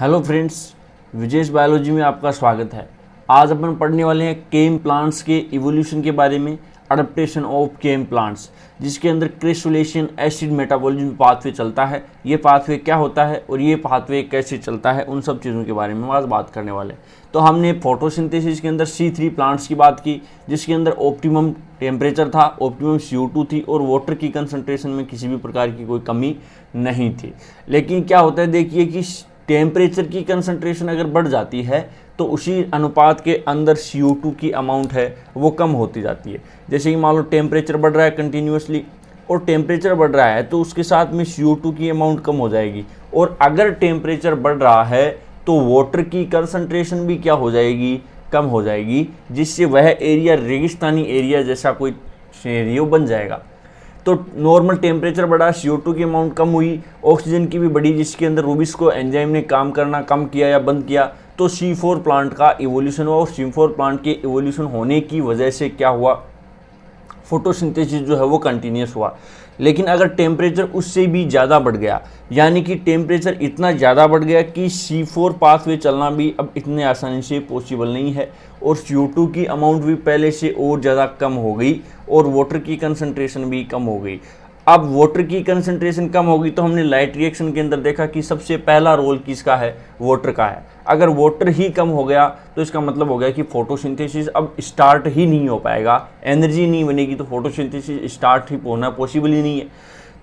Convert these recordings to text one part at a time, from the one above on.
hello friends Vijesh biology में आपका स्वागत है आज अपन पढ़ने वाले हैं केम प्लांट्स के इवोल्यूशन के बारे में अडप्टेशन ऑफ केम प्लांट्स जिसके अंदर क्रिस्टोलेशन एसिड मेटाबॉलिज्म पाथवे चलता है ये पाथवे क्या होता है और ये पाथवे कैसे चलता है उन सब चीज़ों के बारे में हम आज बात करने वाले तो हमने फोटोसिंथेसिस के अंदर सी थ्री प्लांट्स की बात की जिसके अंदर ऑप्टिमम टेम्परेचर था ऑप्टिमम सी टू थी और वाटर की कंसनट्रेशन में किसी भी प्रकार की कोई कमी नहीं थी लेकिन क्या होता है देखिए कि टेम्परेचर की कंसनट्रेशन अगर बढ़ जाती है तो उसी अनुपात के अंदर सी की अमाउंट है वो कम होती जाती है जैसे कि मान लो टेम्परेचर बढ़ रहा है कंटिन्यूसली और टेम्परेचर बढ़ रहा है तो उसके साथ में सी की अमाउंट कम हो जाएगी और अगर टेम्परेचर बढ़ रहा है तो वाटर की कंसनट्रेशन भी क्या हो जाएगी कम हो जाएगी जिससे वह एरिया रेगिस्तानी एरिया जैसा कोई सीनेरियो बन जाएगा तो नॉर्मल टेम्परेचर बढ़ा सी की अमाउंट कम हुई ऑक्सीजन की भी बढ़ी जिसके अंदर रूबिस को एंजाइम ने काम करना कम किया या बंद किया तो सी फोर प्लांट का इवोल्यूशन हुआ और सी फोर प्लांट के इवोल्यूशन होने की वजह से क्या हुआ फोटोसिंथेसिस जो है वो कंटिन्यूस हुआ लेकिन अगर टेम्परेचर उससे भी ज़्यादा बढ़ गया यानी कि टेम्परेचर इतना ज़्यादा बढ़ गया कि सी फोर पाथवे चलना भी अब इतने आसानी से पॉसिबल नहीं है और सी की अमाउंट भी पहले से और ज़्यादा कम हो गई और वाटर की कंसनट्रेशन भी कम हो गई अब वाटर की कंसंट्रेशन कम होगी तो हमने लाइट रिएक्शन के अंदर देखा कि सबसे पहला रोल किसका है वाटर का है अगर वाटर ही कम हो गया तो इसका मतलब हो गया कि फोटोसिंथेसिस अब स्टार्ट ही नहीं हो पाएगा एनर्जी नहीं बनेगी तो फोटोसिंथेसिस स्टार्ट ही होना पॉसिबल ही नहीं है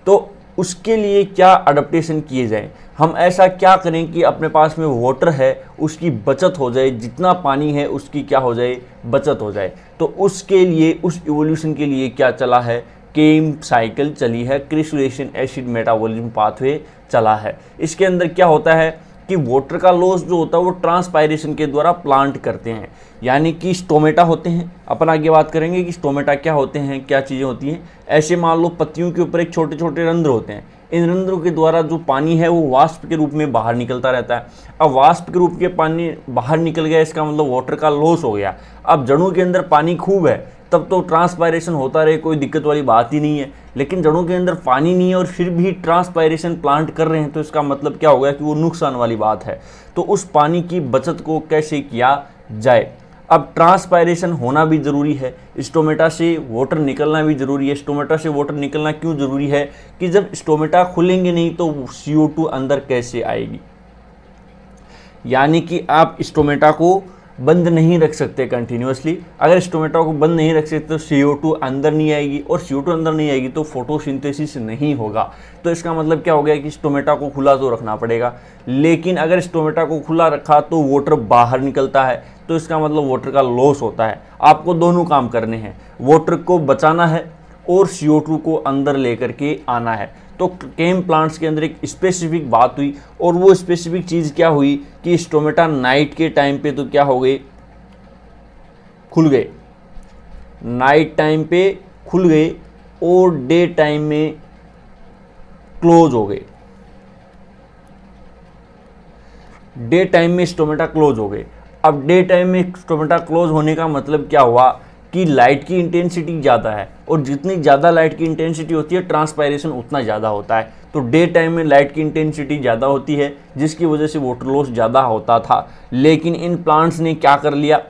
तो उसके लिए क्या अडप्टेशन किए जाएँ हम ऐसा क्या करें कि अपने पास में वाटर है उसकी बचत हो जाए जितना पानी है उसकी क्या हो जाए बचत हो जाए तो उसके लिए उस इवोल्यूशन के लिए क्या चला है केम साइकिल चली है क्रिसुलेशन एसिड मेटाबॉलिज्म पाथवे चला है इसके अंदर क्या होता है कि वाटर का लॉस जो होता है वो ट्रांसपायरेशन के द्वारा प्लांट करते हैं यानी कि स्टोमेटा होते हैं अपन आगे बात करेंगे कि स्टोमेटा क्या होते हैं क्या चीज़ें होती हैं ऐसे मान लो पत्तियों के ऊपर एक छोटे छोटे रंध्र होते हैं इन रंध्रों के द्वारा जो पानी है वो वाष्प के रूप में बाहर निकलता रहता है अब वाष्प के रूप के पानी बाहर निकल गया इसका मतलब वाटर का लॉस हो गया अब जड़ों के अंदर पानी खूब है तब तो ट्रांसपायरेशन होता रहे कोई दिक्कत वाली बात ही नहीं है लेकिन जड़ों के अंदर पानी नहीं है और फिर भी ट्रांसपायरेशन प्लांट कर रहे हैं तो इसका मतलब क्या होगा कि वो नुकसान वाली बात है तो उस पानी की बचत को कैसे किया जाए अब ट्रांसपायरेशन होना भी ज़रूरी है स्टोमेटा से वाटर निकलना भी ज़रूरी है स्टोमेटा से वाटर निकलना क्यों ज़रूरी है कि जब स्टोमेटा खुलेंगे नहीं तो सी अंदर कैसे आएगी यानी कि आप स्टोमेटा को बंद नहीं रख सकते कंटिन्यूसली अगर इस टोमेटो को बंद नहीं रख सकते तो सी अंदर नहीं आएगी और सी अंदर नहीं आएगी तो फोटोसिंथेसिस नहीं होगा तो इसका मतलब क्या हो गया कि स्टोमेटा को खुला तो रखना पड़ेगा लेकिन अगर इस को खुला रखा तो वाटर बाहर निकलता है तो इसका मतलब वाटर का लॉस होता है आपको दोनों काम करने हैं वाटर को बचाना है और सी को अंदर लेकर के आना है तो केम प्लांट्स के अंदर एक स्पेसिफिक बात हुई और वो स्पेसिफिक चीज़ क्या हुई कि स्टोमेटा नाइट के टाइम पे तो क्या हो गए खुल गए नाइट टाइम पे खुल गए और डे टाइम में क्लोज हो गए डे टाइम में स्टोमेटा क्लोज हो गए अब डे टाइम में स्टोमेटा क्लोज होने का मतलब क्या हुआ कि लाइट की इंटेंसिटी ज़्यादा है और जितनी ज़्यादा लाइट की इंटेंसिटी होती है ट्रांसपायरेशन उतना ज़्यादा होता है तो डे टाइम में लाइट की इंटेंसिटी ज़्यादा होती है जिसकी वजह से वाटर लॉस ज़्यादा होता था लेकिन इन प्लांट्स ने क्या कर लिया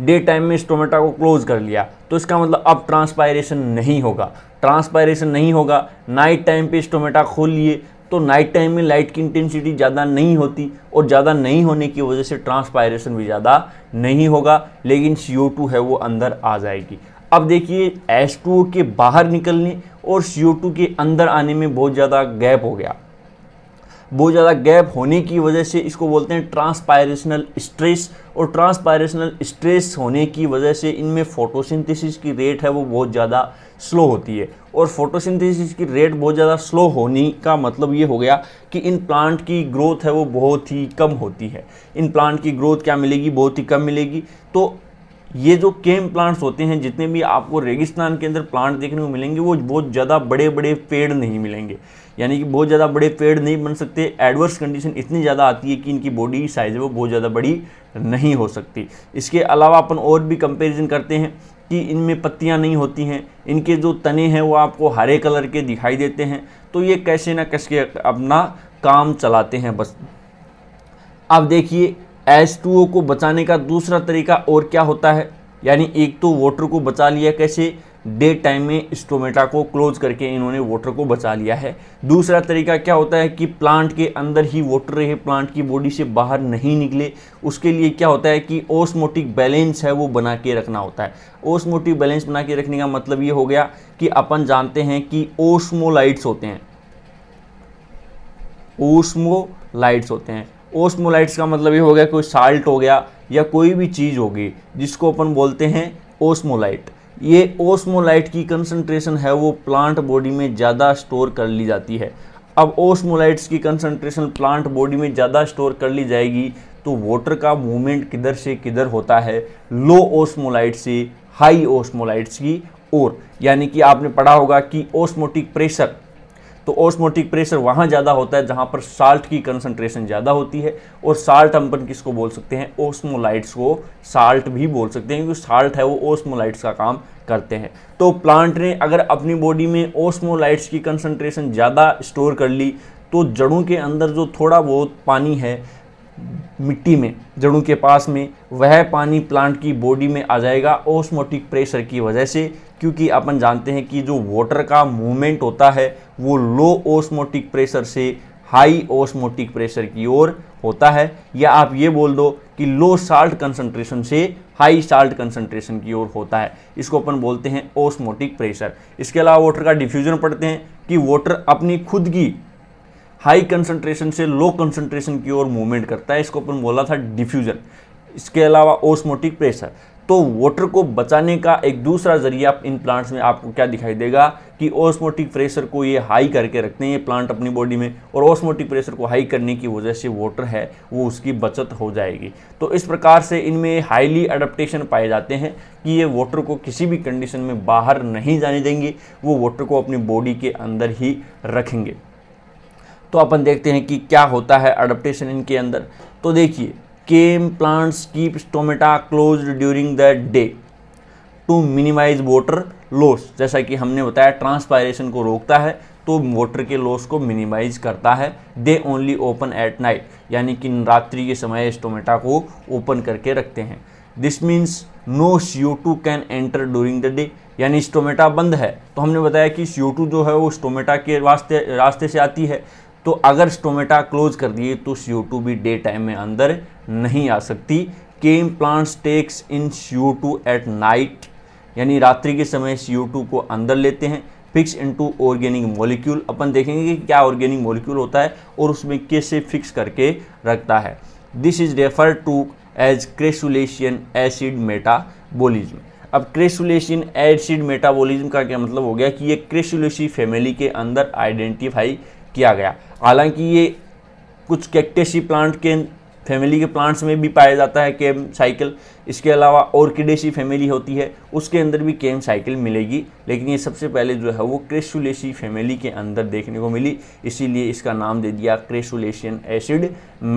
डे टाइम में स्टोमेटा को क्लोज कर लिया तो इसका मतलब अब ट्रांसपायरेशन नहीं होगा ट्रांसपायरेशन नहीं होगा नाइट टाइम पे स्टोमेटा खोल लिए तो नाइट टाइम में लाइट की इंटेंसिटी ज़्यादा नहीं होती और ज़्यादा नहीं होने की वजह से ट्रांसपायरेशन भी ज़्यादा नहीं होगा लेकिन सी है वो अंदर आ जाएगी अब देखिए एस के बाहर निकलने और सी के अंदर आने में बहुत ज़्यादा गैप हो गया बहुत ज़्यादा गैप होने की वजह से इसको बोलते हैं ट्रांसपायरेशनल स्ट्रेस और ट्रांसपायरेशनल स्ट्रेस होने की वजह से इनमें फोटोसिंथेसिस की रेट है वो बहुत ज़्यादा स्लो होती है और फोटोसिंथेसिस की रेट बहुत ज़्यादा स्लो होने का मतलब ये हो गया कि इन प्लांट की ग्रोथ है वो बहुत ही कम होती है इन प्लांट की ग्रोथ क्या मिलेगी बहुत ही कम मिलेगी तो ये जो केम प्लांट्स होते हैं जितने भी आपको रेगिस्तान के अंदर प्लांट देखने को मिलेंगे वो बहुत ज़्यादा बड़े बड़े पेड़ नहीं मिलेंगे यानी कि बहुत ज़्यादा बड़े पेड़ नहीं बन सकते एडवर्स कंडीशन इतनी ज़्यादा आती है कि इनकी बॉडी साइज़ वो बहुत ज़्यादा बड़ी नहीं हो सकती इसके अलावा अपन और भी कंपेरिजन करते हैं कि इनमें पत्तियां नहीं होती हैं इनके जो तने हैं वो आपको हरे कलर के दिखाई देते हैं तो ये कैसे ना कैसे अपना काम चलाते हैं बस अब देखिए एस को बचाने का दूसरा तरीका और क्या होता है यानी एक तो वाटर को बचा लिया कैसे डे टाइम में स्टोमेटा को क्लोज करके इन्होंने वोटर को बचा लिया है दूसरा तरीका क्या होता है कि प्लांट के अंदर ही वोटर रहे प्लांट की बॉडी से बाहर नहीं निकले उसके लिए क्या होता है कि ओस्मोटिक बैलेंस है वो बना के रखना होता है ओस्मोटिक बैलेंस बना के रखने का मतलब ये हो गया कि अपन जानते हैं कि ओस्मोलाइट्स होते हैं ओस्मोलाइट्स होते हैं ओस्मोलाइट्स का मतलब ये हो गया कोई साल्ट हो गया या कोई भी चीज़ होगी जिसको अपन बोलते हैं ओस्मोलाइट ये ओस्मोलाइट की कंसंट्रेशन है वो प्लांट बॉडी में ज़्यादा स्टोर कर ली जाती है अब ओस्मोलाइट्स की कंसनट्रेशन प्लांट बॉडी में ज़्यादा स्टोर कर ली जाएगी तो वाटर का मूवमेंट किधर से किधर होता है लो ओस्मोलाइट से हाई ओस्मोलाइट्स की और यानी कि आपने पढ़ा होगा कि ओस्मोटिक प्रेशर तो ओस्मोटिक प्रेशर वहाँ ज़्यादा होता है जहाँ पर साल्ट की कंसनट्रेशन ज़्यादा होती है और साल्ट हम अपन किसको बोल सकते हैं ओस्मोलाइट्स को साल्ट भी बोल सकते हैं क्योंकि साल्ट है वो ओस्मोलाइट्स का काम करते हैं तो प्लांट ने अगर अपनी बॉडी में ओस्मोलाइट्स की कंसनट्रेशन ज़्यादा स्टोर कर ली तो जड़ों के अंदर जो थोड़ा बहुत पानी है मिट्टी में जड़ों के पास में वह पानी प्लांट की बॉडी में आ जाएगा ओस्मोटिक प्रेशर की वजह से क्योंकि अपन जानते हैं कि जो वाटर का मूवमेंट होता है वो लो ओस्मोटिक प्रेशर से हाई ओस्मोटिक प्रेशर की ओर होता है या आप ये बोल दो कि लो साल्ट कंसंट्रेशन से हाई साल्ट कंसंट्रेशन की ओर होता है इसको अपन बोलते हैं ओस्मोटिक प्रेशर इसके अलावा वाटर का डिफ्यूजन पढ़ते हैं कि वाटर अपनी खुद की हाई कंसंट्रेशन से लो कंसंट्रेशन की ओर मूवमेंट करता है इसको अपन बोला था डिफ्यूजन इसके अलावा ओस्मोटिक प्रेशर तो वाटर को बचाने का एक दूसरा जरिया इन प्लांट्स में आपको क्या दिखाई देगा कि ऑस्मोटिक प्रेशर को ये हाई करके रखते हैं ये प्लांट अपनी बॉडी में और ऑस्मोटिक प्रेशर को हाई करने की वजह से वाटर है वो उसकी बचत हो जाएगी तो इस प्रकार से इनमें हाईली अडप्टेशन पाए जाते हैं कि ये वाटर को किसी भी कंडीशन में बाहर नहीं जाने देंगे वो वाटर को अपनी बॉडी के अंदर ही रखेंगे तो अपन देखते हैं कि क्या होता है अडप्टेशन इनके अंदर तो देखिए CAM plants keep stomata close during the day to minimise water loss जैसा कि हमने बताया ट्रांसपायरेशन को रोकता है तो वाटर के लॉस को मिनिमाइज करता है they only open at night यानी कि रात्रि के समय स्टोमेटा को ओपन करके रखते हैं this means no CO two can enter during the day यानी स्टोमेटा बंद है तो हमने बताया कि सीओ टू जो है वो स्टोमेटा के रास्ते रास्ते से आती है तो अगर स्टोमेटा क्लोज कर दिए तो सी भी डे टाइम में अंदर नहीं आ सकती CAM plants takes in C at night यानी रात्रि के समय टू को अंदर लेते हैं फिक्स इनटू ऑर्गेनिक मॉलिक्यूल अपन देखेंगे कि क्या ऑर्गेनिक मॉलिक्यूल होता है और उसमें कैसे फिक्स करके रखता है this is refer to as crassulacean acid metabolism अब क्रेसुलेशियन एसिड मेटाबोलिज्म का क्या मतलब हो गया कि ये क्रेसुलेशी फैमिली के अंदर आइडेंटिफाई किया गया हालांकि ये कुछ कैक्टेसी प्लांट के फैमिली के प्लांट्स में भी पाया जाता है केम साइकिल इसके अलावा ऑर्किडेसी फैमिली होती है उसके अंदर भी केम साइकिल मिलेगी लेकिन ये सबसे पहले जो है वो क्रेसुलेसी फैमिली के अंदर देखने को मिली इसीलिए इसका नाम दे दिया क्रेसुलेशियन एसिड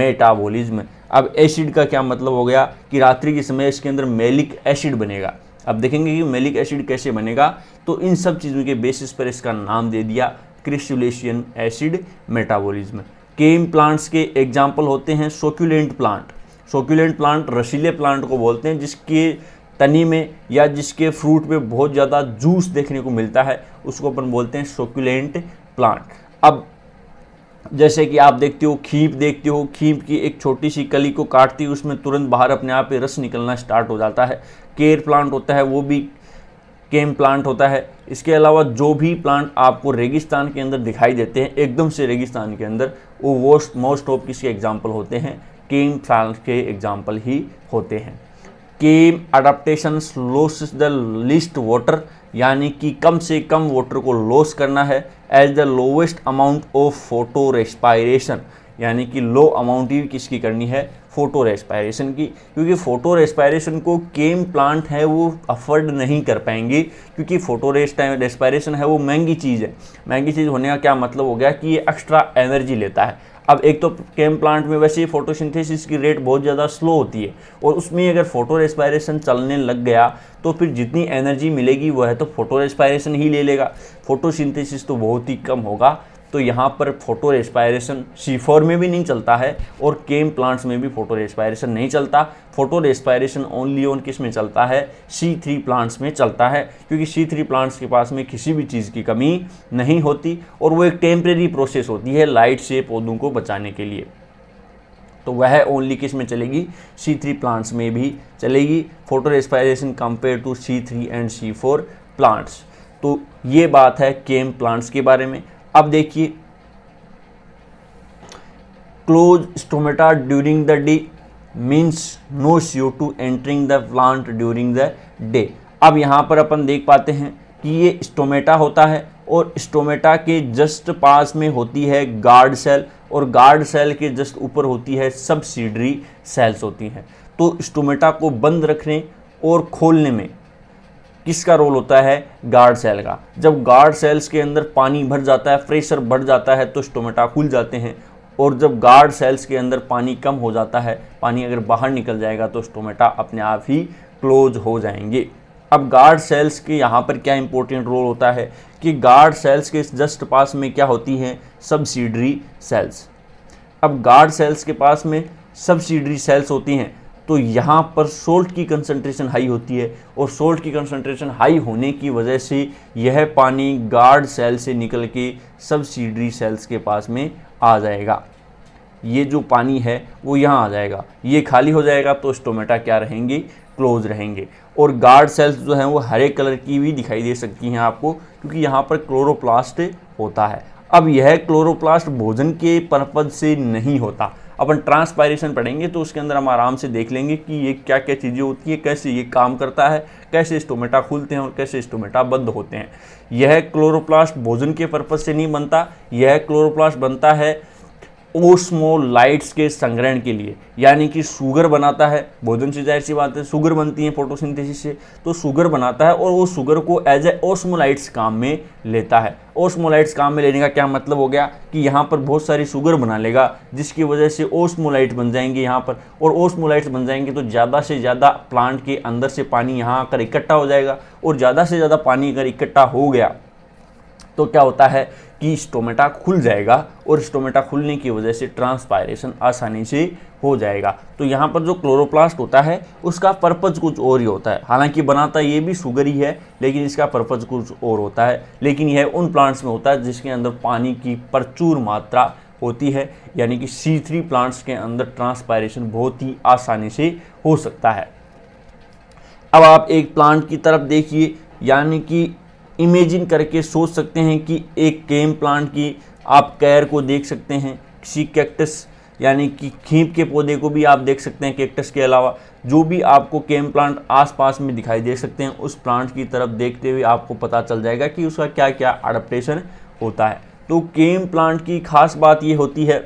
मेटाबॉलिज्म अब एसिड का क्या मतलब हो गया कि रात्रि के समय इसके अंदर मेलिक एसिड बनेगा अब देखेंगे कि मेलिक एसिड कैसे बनेगा तो इन सब चीज़ों के बेसिस पर इसका नाम दे दिया crassulacean acid metabolism CAM plants के एग्जाम्पल होते हैं सोक्यूलेंट प्लांट सोक्यूलेंट प्लांट रसीले प्लांट को बोलते हैं जिसके तनी में या जिसके फ्रूट में बहुत ज़्यादा जूस देखने को मिलता है उसको अपन बोलते हैं सोक्यूलेंट प्लांट अब जैसे कि आप देखते हो खीप देखते हो खीप की एक छोटी सी कली को काटती है उसमें तुरंत बाहर अपने आप ही रस निकलना स्टार्ट हो जाता है केयर प्लांट होता है वो भी केम प्लांट होता है इसके अलावा जो भी प्लांट आपको रेगिस्तान के अंदर दिखाई देते हैं एकदम से रेगिस्तान के अंदर वो वोस्ट मोस्ट ऑफ किसके एग्जाम्पल होते हैं केम प्लांट के एग्जाम्पल ही होते हैं CAM adaptation lose the least water यानी कि कम से कम वाटर को लॉस करना है as the lowest amount of photorespiration यानी कि लो अमाउंट ही किसकी करनी है फोटो रेस्पायरेशन की क्योंकि फोटो रेस्पायरेशन को केम प्लांट है वो अफोर्ड नहीं कर पाएंगे क्योंकि फोटो रेस्पायरेशन है वो महंगी चीज़ है महंगी चीज़ होने का क्या मतलब हो गया कि ये एक्स्ट्रा एनर्जी लेता है अब एक तो केम प्लांट में वैसे ही फोटोसिंथेसिस की रेट बहुत ज़्यादा स्लो होती है और उसमें अगर फोटो रेस्पायरेशन चलने लग गया तो फिर जितनी एनर्जी मिलेगी वह तो फोटो रेस्पायरेशन ही ले लेगा फोटोसिंथेसिस तो बहुत ही कम होगा तो यहाँ पर फोटो रेस्पायरेशन सी में भी नहीं चलता है और केम प्लांट्स में भी फोटो रेस्पायरेशन नहीं चलता फोटो रेस्पायरेशन ओनली ऑन किस में चलता है सी थ्री प्लांट्स में चलता है क्योंकि सी थ्री प्लांट्स के पास में किसी भी चीज़ की कमी नहीं होती और वो एक टेम्प्रेरी प्रोसेस होती है लाइट से पौधों को बचाने के लिए तो वह ओनली किस में चलेगी सी थ्री प्लांट्स में भी चलेगी photorespiration compare to C three and C four plants तो ये बात है केम प्लांट्स के बारे में अब देखिए close stomata during the day means no CO two entering the plant during the day अब यहाँ पर अपन देख पाते हैं कि ये स्टोमेटा होता है और स्टोमेटा के जस्ट पास में होती है गार्ड सेल और गार्ड सेल के जस्ट ऊपर होती है सब्सिडरी सेल्स होती हैं तो स्टोमेटा को बंद रखने और खोलने में किसका रोल होता है गार्ड सेल का जब गार्ड सेल्स के अंदर पानी भर जाता है प्रेशर बढ़ जाता है तो स्टोमेटा खुल जाते हैं और जब गार्ड सेल्स के अंदर पानी कम हो जाता है पानी अगर बाहर निकल जाएगा तो स्टोमेटा अपने आप ही क्लोज हो जाएंगे अब गार्ड सेल्स के यहाँ पर क्या इंपॉर्टेंट रोल होता है कि गार्ड सेल्स के जस्ट पास में क्या होती हैं सब्सिडरी सेल्स अब गार्ड सेल्स के पास में सब्सिडरी सेल्स होती हैं तो यहाँ पर सोल्ट की कंसनट्रेशन हाई होती है और सोल्ट की कंसनट्रेशन हाई होने की वजह से यह पानी गार्ड सेल से निकल के सीडरी सेल्स के पास में आ जाएगा ये जो पानी है वो यहाँ आ जाएगा ये खाली हो जाएगा तो स्टोमेटा क्या रहेंगे क्लोज रहेंगे और गार्ड सेल्स जो हैं वो हरे कलर की भी दिखाई दे सकती हैं आपको क्योंकि यहाँ पर क्लोरोप्लास्ट होता है अब यह क्लोरोप्लास्ट भोजन के पर्पज से नहीं होता अपन ट्रांसपायरेशन पढ़ेंगे तो उसके अंदर हम आराम से देख लेंगे कि ये क्या क्या चीज़ें होती है कैसे ये काम करता है कैसे स्टोमेटा खुलते हैं और कैसे स्टोमेटा बंद होते हैं यह क्लोरोप्लास्ट भोजन के पर्पज से नहीं बनता यह क्लोरोप्लास्ट बनता है ओस्मोलाइट्स के संग्रहण के लिए यानी कि शुगर बनाता है भोजन से जाहिर सी बात है शुगर बनती है फोटोसिंथेसिस से तो शुगर बनाता है और वो शुगर को एज ए ओस्मोलाइट्स काम में लेता है ओस्मोलाइट्स काम में लेने का क्या मतलब हो गया कि यहाँ पर बहुत सारी शुगर बना लेगा जिसकी वजह से ओस्मोलाइट बन जाएंगे यहाँ पर और ओस्मोलाइट्स बन जाएंगे तो ज़्यादा से ज़्यादा प्लांट के अंदर से पानी यहाँ आकर इकट्ठा हो जाएगा और ज़्यादा से ज़्यादा पानी अगर इकट्ठा हो गया तो क्या होता है कि स्टोमेटा खुल जाएगा और स्टोमेटा खुलने की वजह से ट्रांसपायरेशन आसानी से हो जाएगा तो यहाँ पर जो क्लोरोप्लास्ट होता है उसका पर्पज़ कुछ और ही होता है हालांकि बनाता ये भी शुगर ही है लेकिन इसका पर्पज़ कुछ और होता है लेकिन यह उन प्लांट्स में होता है जिसके अंदर पानी की प्रचुर मात्रा होती है यानी कि सी थ्री प्लांट्स के अंदर ट्रांसपायरेशन बहुत ही आसानी से हो सकता है अब आप एक प्लांट की तरफ देखिए यानी कि इमेजिन करके सोच सकते हैं कि एक केम प्लांट की आप कैर को देख सकते हैं किसी कैक्टस यानी कि खीप के पौधे को भी आप देख सकते हैं कैक्टस के अलावा जो भी आपको केम प्लांट आसपास में दिखाई दे सकते हैं उस प्लांट की तरफ देखते हुए आपको पता चल जाएगा कि उसका क्या क्या अडप्टेशन होता है तो केम प्लांट की खास बात ये होती है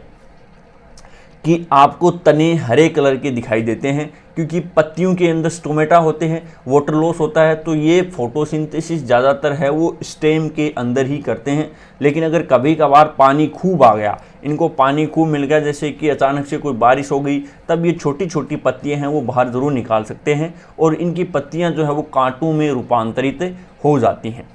कि आपको तने हरे कलर के दिखाई देते हैं क्योंकि पत्तियों के अंदर स्टोमेटा होते हैं वाटर लॉस होता है तो ये फोटोसिंथेसिस ज़्यादातर है वो स्टेम के अंदर ही करते हैं लेकिन अगर कभी कभार पानी खूब आ गया इनको पानी खूब मिल गया जैसे कि अचानक से कोई बारिश हो गई तब ये छोटी छोटी पत्तियां हैं वो बाहर ज़रूर निकाल सकते हैं और इनकी पत्तियाँ जो है वो कांटों में रूपांतरित हो जाती हैं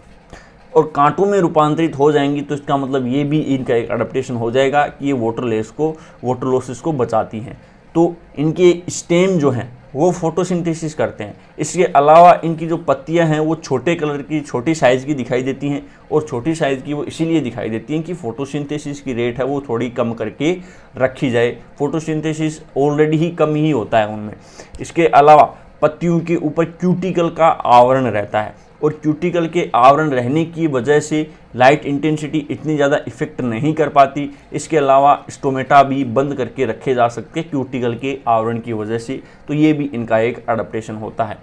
और कांटों में रूपांतरित हो जाएंगी तो इसका मतलब ये भी इनका एक अडप्टेशन हो जाएगा कि ये वाटर लेस को वाटर लॉसेस को बचाती हैं तो इनके स्टेम जो हैं वो फोटोसिंथेसिस करते हैं इसके अलावा इनकी जो पत्तियां हैं वो छोटे कलर की छोटी साइज़ की दिखाई देती हैं और छोटी साइज़ की वो इसीलिए दिखाई देती हैं कि फोटोसिंथेसिस की रेट है वो थोड़ी कम करके रखी जाए फोटोसिंथेसिस ऑलरेडी ही कम ही होता है उनमें इसके अलावा पत्तियों के ऊपर क्यूटिकल का आवरण रहता है और क्यूटिकल के आवरण रहने की वजह से लाइट इंटेंसिटी इतनी ज़्यादा इफेक्ट नहीं कर पाती इसके अलावा स्टोमेटा भी बंद करके रखे जा सकते क्यूटिकल के आवरण की वजह से तो ये भी इनका एक अडप्टेशन होता है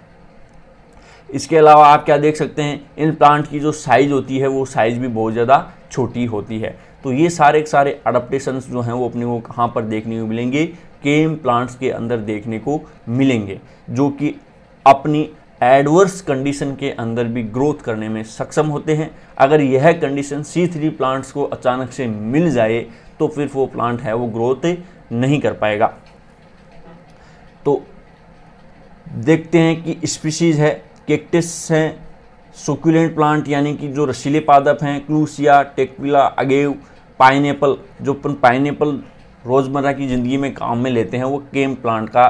इसके अलावा आप क्या देख सकते हैं इन प्लांट की जो साइज़ होती है वो साइज़ भी बहुत ज़्यादा छोटी होती है तो ये सारे सारे अडप्टेशन जो हैं वो अपने को कहाँ पर देखने को मिलेंगे केम प्लांट्स के अंदर देखने को मिलेंगे जो कि अपनी एडवर्स कंडीशन के अंदर भी ग्रोथ करने में सक्षम होते हैं अगर यह कंडीशन सी थ्री प्लांट्स को अचानक से मिल जाए तो फिर वो प्लांट है वो ग्रोथ नहीं कर पाएगा तो देखते हैं कि स्पीशीज़ है केक्टिस हैं सोक्यूलेंट प्लांट यानी कि जो रसीले पादप हैं क्लूसिया टेक्विला अगेव पाइनएपल जो अपन पाइनएप्पल रोज़मर्रा की ज़िंदगी में काम में लेते हैं वो केम प्लांट का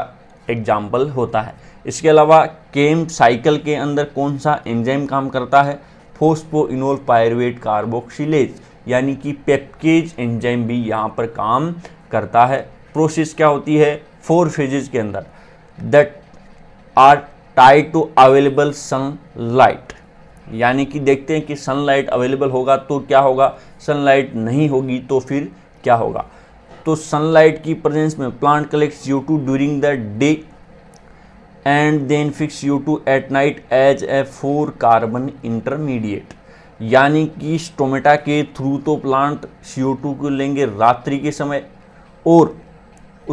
एग्जाम्पल होता है इसके अलावा केम साइकिल के अंदर कौन सा एंजाइम काम करता है फोस्पो इनोल पायरवेट कार्बोक्सिलेज यानी कि पेपकेज एंजाइम भी यहाँ पर काम करता है प्रोसेस क्या होती है फोर फेजेज के अंदर that are tie to available sunlight यानी कि देखते हैं कि सनलाइट अवेलेबल होगा तो क्या होगा सनलाइट नहीं होगी तो फिर क्या होगा तो सनलाइट की प्रेजेंस में plant collect you two during the day and then fix you two at night as a four carbon intermediate यानी कि स्टोमेटा के थ्रू तो प्लांट सी ओ टू को लेंगे रात्रि के समय और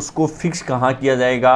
उसको फिक्स कहाँ किया जाएगा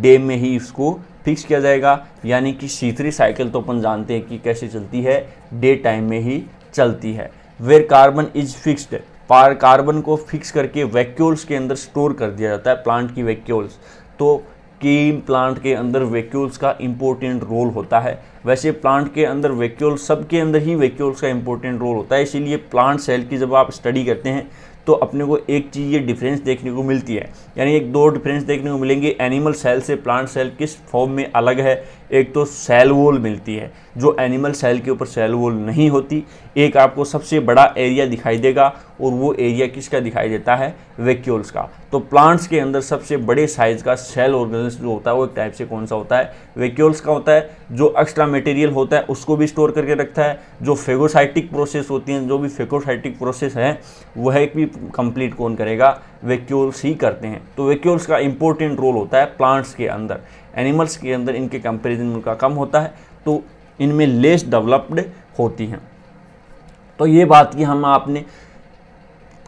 डे में ही उसको फिक्स किया जाएगा यानी कि शीतरी साइकिल तो अपन जानते हैं कि कैसे चलती है डे टाइम में ही चलती है वेयर कार्बन इज फिक्स्ड पार कार्बन को फिक्स करके वैक्यूल्स के अंदर स्टोर कर दिया जाता है प्लांट की वैक्यूल्स तो कीम प्लांट के अंदर वैक्यूल्स का इम्पोर्टेंट रोल होता है वैसे प्लांट के अंदर वैक्यूल सबके अंदर ही वैक्यूल्स का इम्पोर्टेंट रोल होता है इसीलिए प्लांट सेल की जब आप स्टडी करते हैं तो अपने को एक चीज़ ये डिफरेंस देखने को मिलती है यानी एक दो डिफरेंस देखने को मिलेंगे एनिमल सेल से प्लांट सेल किस फॉर्म में अलग है एक तो सेल वॉल मिलती है जो एनिमल सेल के ऊपर सेल वॉल नहीं होती एक आपको सबसे बड़ा एरिया दिखाई देगा और वो एरिया किसका दिखाई देता है वेक्यूल्स का तो प्लांट्स के अंदर सबसे बड़े साइज़ का सेल ऑर्गेनिज्म जो होता है वो एक टाइप से कौन सा होता है वेक्यूल्स का होता है जो एक्स्ट्रा मटेरियल होता है उसको भी स्टोर करके रखता है जो फेगोसाइटिक प्रोसेस होती हैं जो भी फेगोसाइटिक प्रोसेस है वह एक भी कंप्लीट कौन करेगा वेक्यूल्स ही करते हैं तो वेक्यूल्स का इम्पोर्टेंट रोल होता है प्लांट्स के अंदर एनिमल्स के अंदर इनके कंपेरिजन उनका कम होता है तो इनमें लेस डेवलप्ड होती हैं तो ये बात की हम आपने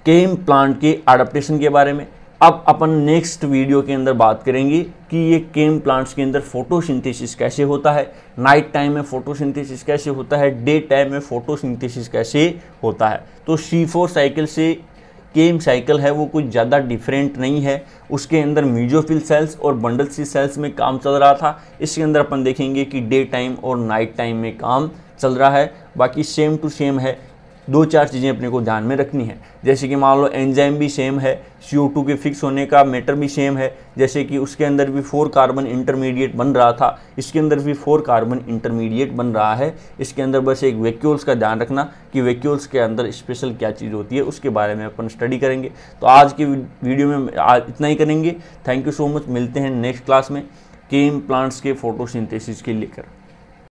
केम प्लांट के अडप्टेशन के बारे में अब अपन नेक्स्ट वीडियो के अंदर बात करेंगे कि ये केम प्लांट्स के अंदर फोटोसिंथेसिस कैसे होता है नाइट टाइम में फोटोसिंथेसिस कैसे होता है डे टाइम में फोटोसिंथेसिस कैसे होता है तो सी फोर साइकिल से केम साइकिल है वो कुछ ज़्यादा डिफरेंट नहीं है उसके अंदर म्यूजोफिल सेल्स और बंडल सी सेल्स में काम चल रहा था इसके अंदर अपन देखेंगे कि डे टाइम और नाइट टाइम में काम चल रहा है बाकी सेम टू सेम है दो चार चीज़ें अपने को ध्यान में रखनी है जैसे कि मान लो एंजाइम भी सेम है सी के फिक्स होने का मैटर भी सेम है जैसे कि उसके अंदर भी फोर कार्बन इंटरमीडिएट बन रहा था इसके अंदर भी फोर कार्बन इंटरमीडिएट बन रहा है इसके अंदर बस एक वेक्यूल्स का ध्यान रखना कि वेक्यूल्स के अंदर स्पेशल क्या चीज़ होती है उसके बारे में अपन स्टडी करेंगे तो आज की वीडियो में आज इतना ही करेंगे थैंक यू सो मच मिलते हैं नेक्स्ट क्लास में केम प्लांट्स के फोटोसिंथेसिस के लेकर